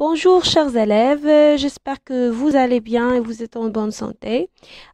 Bonjour chers élèves, euh, j'espère que vous allez bien et vous êtes en bonne santé.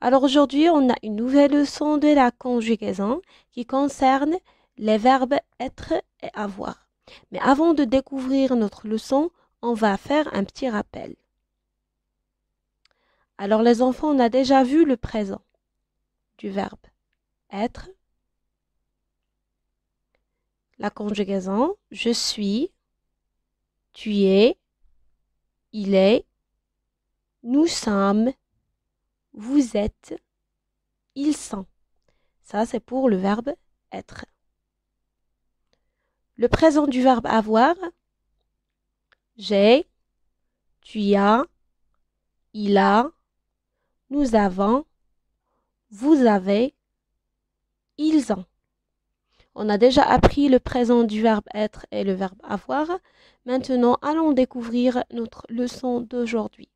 Alors aujourd'hui, on a une nouvelle leçon de la conjugaison qui concerne les verbes être et avoir. Mais avant de découvrir notre leçon, on va faire un petit rappel. Alors les enfants, on a déjà vu le présent du verbe être, la conjugaison je suis, tu es, il est, nous sommes, vous êtes, ils sont. Ça, c'est pour le verbe être. Le présent du verbe avoir, j'ai, tu as, il a, nous avons, vous avez, ils ont. On a déjà appris le présent du verbe être et le verbe avoir. Maintenant, allons découvrir notre leçon d'aujourd'hui.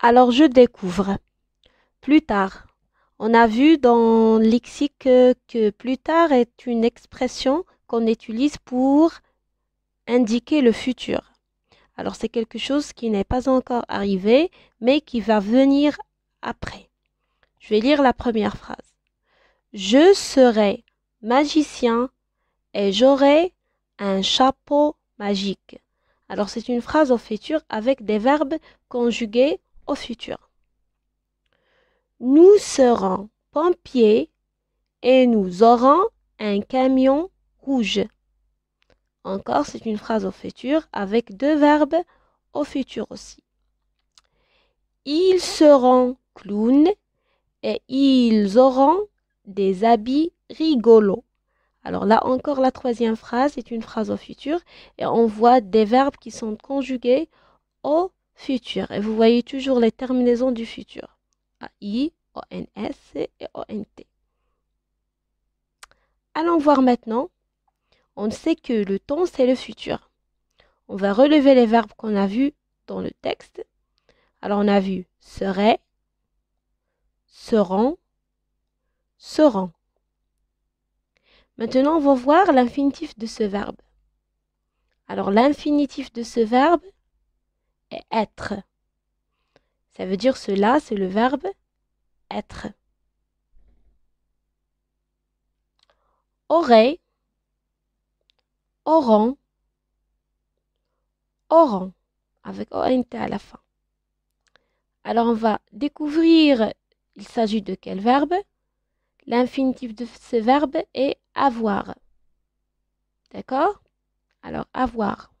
Alors, je découvre. Plus tard. On a vu dans le lexique que plus tard est une expression qu'on utilise pour indiquer le futur. Alors c'est quelque chose qui n'est pas encore arrivé, mais qui va venir après. Je vais lire la première phrase. Je serai magicien et j'aurai un chapeau magique. Alors c'est une phrase au futur avec des verbes conjugués au futur. Nous serons pompiers et nous aurons un camion rouge. Encore, c'est une phrase au futur avec deux verbes au futur aussi. Ils seront clowns et ils auront des habits rigolos. Alors là encore, la troisième phrase est une phrase au futur et on voit des verbes qui sont conjugués au futur. Et vous voyez toujours les terminaisons du futur. O, n s et O, T. Allons voir maintenant. On sait que le temps, c'est le futur. On va relever les verbes qu'on a vus dans le texte. Alors on a vu serait, seront, seront. Maintenant, on va voir l'infinitif de ce verbe. Alors, l'infinitif de ce verbe est être. Ça veut dire cela, c'est le verbe être. Oreille, auront, auront, avec ONT à la fin. Alors, on va découvrir, il s'agit de quel verbe L'infinitif de ce verbe est avoir. D'accord Alors, avoir.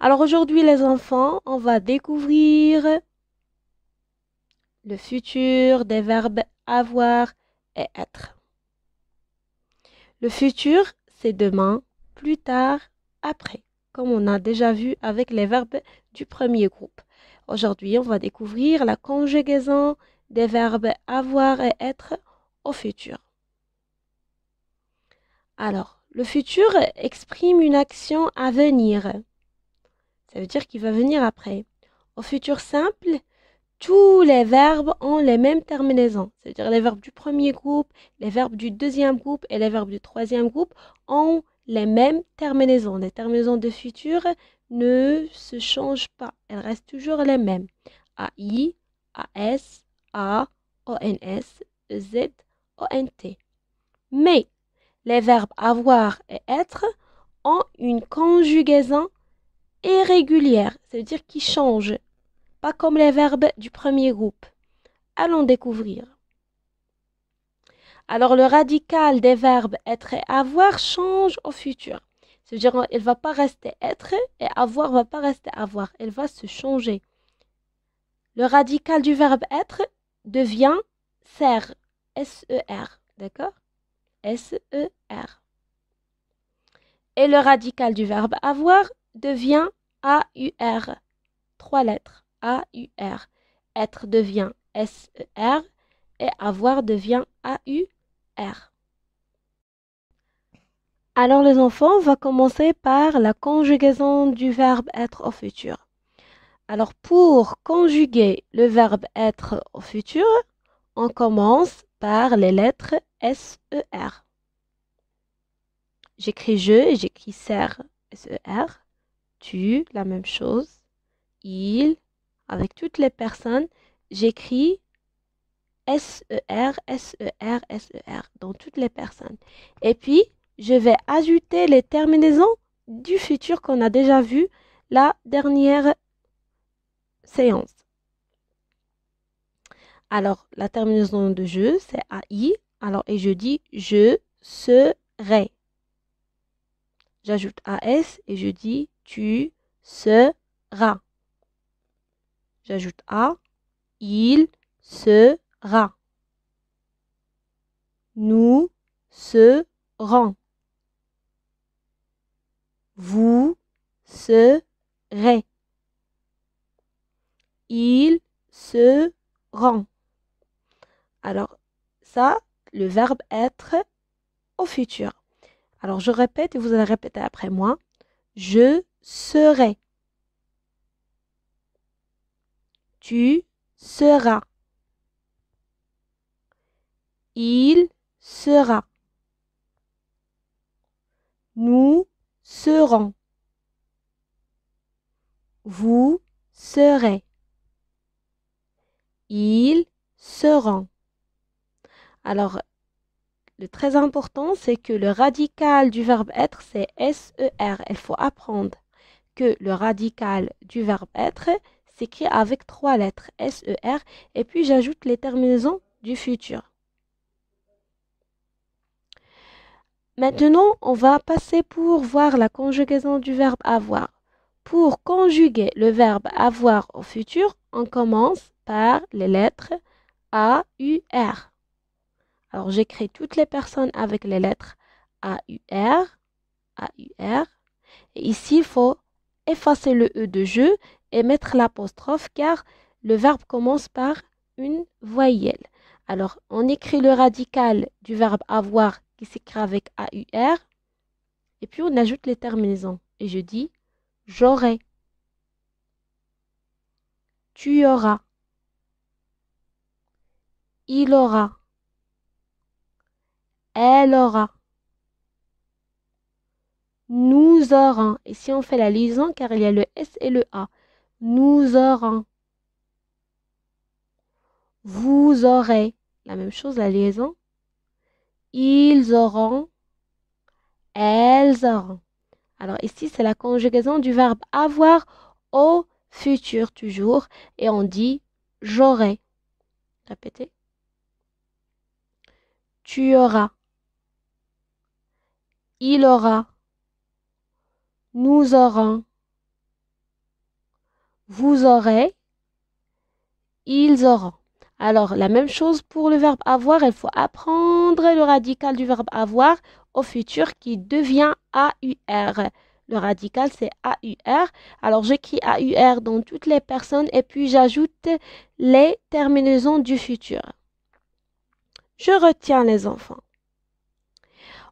Alors aujourd'hui les enfants, on va découvrir le futur des verbes avoir et être. Le futur, c'est demain, plus tard, après, comme on a déjà vu avec les verbes du premier groupe. Aujourd'hui, on va découvrir la conjugaison des verbes avoir et être futur. Alors, le futur exprime une action à venir. Ça veut dire qu'il va venir après. Au futur simple, tous les verbes ont les mêmes terminaisons. C'est-à-dire les verbes du premier groupe, les verbes du deuxième groupe et les verbes du troisième groupe ont les mêmes terminaisons. Les terminaisons de futur ne se changent pas. Elles restent toujours les mêmes. a i A, s Z, mais les verbes avoir et être ont une conjugaison irrégulière, c'est-à-dire qui change, pas comme les verbes du premier groupe. Allons découvrir. Alors le radical des verbes être et avoir change au futur. C'est-à-dire il va pas rester être et avoir va pas rester avoir, il va se changer. Le radical du verbe être devient serre. S-E-R, D'accord S-E-R. Et le radical du verbe avoir devient A-U-R. Trois lettres. A-U-R. Être devient S-E-R et avoir devient A-U-R. Alors les enfants, on va commencer par la conjugaison du verbe être au futur. Alors pour conjuguer le verbe être au futur, on commence par les lettres S E R. J'écris je, j'écris ser, e R, « Tu, la même chose. Il, avec toutes les personnes, j'écris e e S E R dans toutes les personnes. Et puis, je vais ajouter les terminaisons du futur qu'on a déjà vu la dernière séance. Alors, la terminaison de je, c'est AI. Alors, et je dis je serai. J'ajoute AS et je dis tu seras. J'ajoute A, il sera. Nous serons. Vous serez. Il se rend. Alors ça, le verbe être au futur. Alors je répète et vous allez répéter après moi. Je serai. Tu seras. Il sera. Nous serons. Vous serez. Ils seront. Alors, le très important, c'est que le radical du verbe être, c'est S-E-R. Il faut apprendre que le radical du verbe être s'écrit avec trois lettres, S-E-R, et puis j'ajoute les terminaisons du futur. Maintenant, on va passer pour voir la conjugaison du verbe avoir. Pour conjuguer le verbe avoir au futur, on commence par les lettres A, U, R. Alors, j'écris toutes les personnes avec les lettres U, R. Et ici, il faut effacer le E de jeu et mettre l'apostrophe car le verbe commence par une voyelle. Alors, on écrit le radical du verbe avoir qui s'écrit avec R. Et puis, on ajoute les terminaisons. Et je dis j'aurai. Tu auras. Il aura. Elle aura. Nous aurons. Ici, on fait la liaison car il y a le S et le A. Nous aurons. Vous aurez. La même chose, la liaison. Ils auront. Elles auront. Alors ici, c'est la conjugaison du verbe avoir au futur toujours. Et on dit j'aurai. Répétez. Tu auras. Il aura. Nous aurons. Vous aurez. Ils auront. Alors, la même chose pour le verbe avoir, il faut apprendre le radical du verbe avoir au futur qui devient AUR. Le radical, c'est AUR. Alors, j'écris AUR dans toutes les personnes et puis j'ajoute les terminaisons du futur. Je retiens les enfants.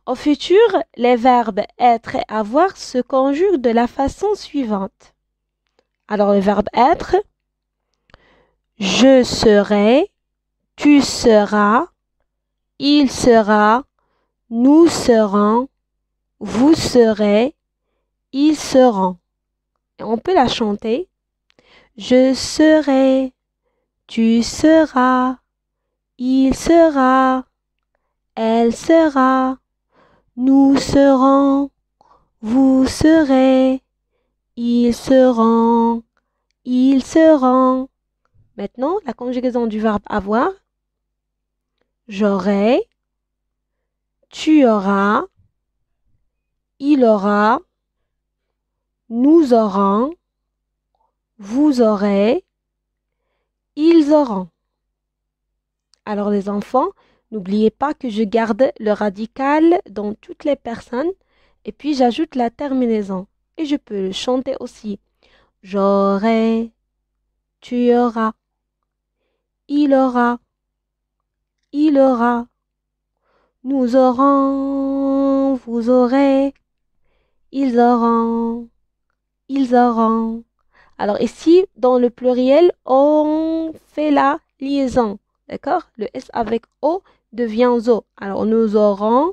Au futur, les verbes être et avoir se conjuguent de la façon suivante. Alors le verbe être, je serai, tu seras, il sera, nous serons, vous serez, ils seront. on peut la chanter. Je serai, tu seras, il sera, elle sera, nous serons, vous serez, ils seront, ils seront. Maintenant, la conjugaison du verbe avoir. J'aurai, tu auras, il aura, nous aurons, vous aurez, ils auront. Alors les enfants, N'oubliez pas que je garde le radical dans toutes les personnes et puis j'ajoute la terminaison. Et je peux le chanter aussi. J'aurai, tu auras, il aura, il aura, nous aurons, vous aurez, ils auront, ils auront. Alors ici, dans le pluriel, on fait la liaison. D'accord Le S avec O devient zo. Alors nous aurons,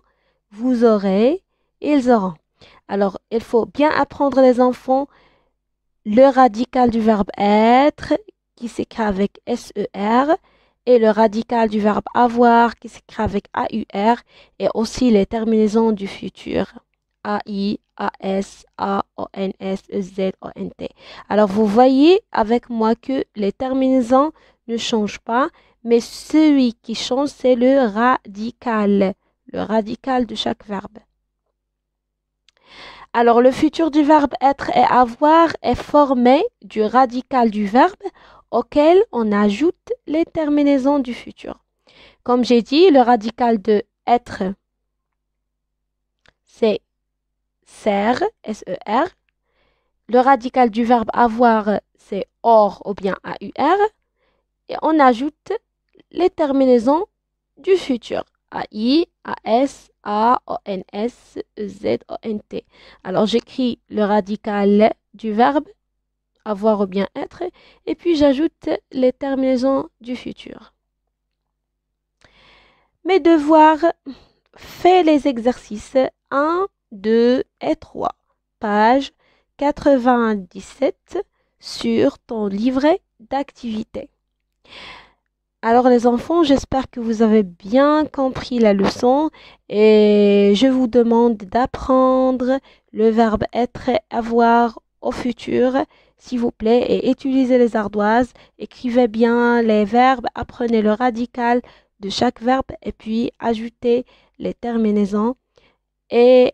vous aurez, ils auront. Alors il faut bien apprendre les enfants le radical du verbe être qui s'écrit avec S-E-R et le radical du verbe avoir qui s'écrit avec AUR et aussi les terminaisons du futur. A-I-A-S-A-O-N-S-E-Z-O-N-T. Alors vous voyez avec moi que les terminaisons ne changent pas, mais celui qui change, c'est le radical, le radical de chaque verbe. Alors, le futur du verbe être et avoir est formé du radical du verbe auquel on ajoute les terminaisons du futur. Comme j'ai dit, le radical de être, c'est ser, S-E-R. Le radical du verbe avoir, c'est or ou bien A-U-R. Et on ajoute les terminaisons du futur. a i A, s a o n s Z, o n t Alors j'écris le radical du verbe avoir ou bien être et puis j'ajoute les terminaisons du futur. Mes devoirs, fais les exercices 1, 2 et 3, page 97 sur ton livret d'activité. Alors les enfants, j'espère que vous avez bien compris la leçon et je vous demande d'apprendre le verbe être, avoir au futur, s'il vous plaît, et utilisez les ardoises, écrivez bien les verbes, apprenez le radical de chaque verbe et puis ajoutez les terminaisons. Et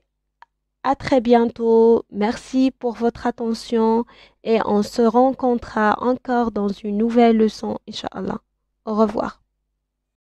à très bientôt. Merci pour votre attention et on se rencontrera encore dans une nouvelle leçon, Inch'Allah. Au revoir.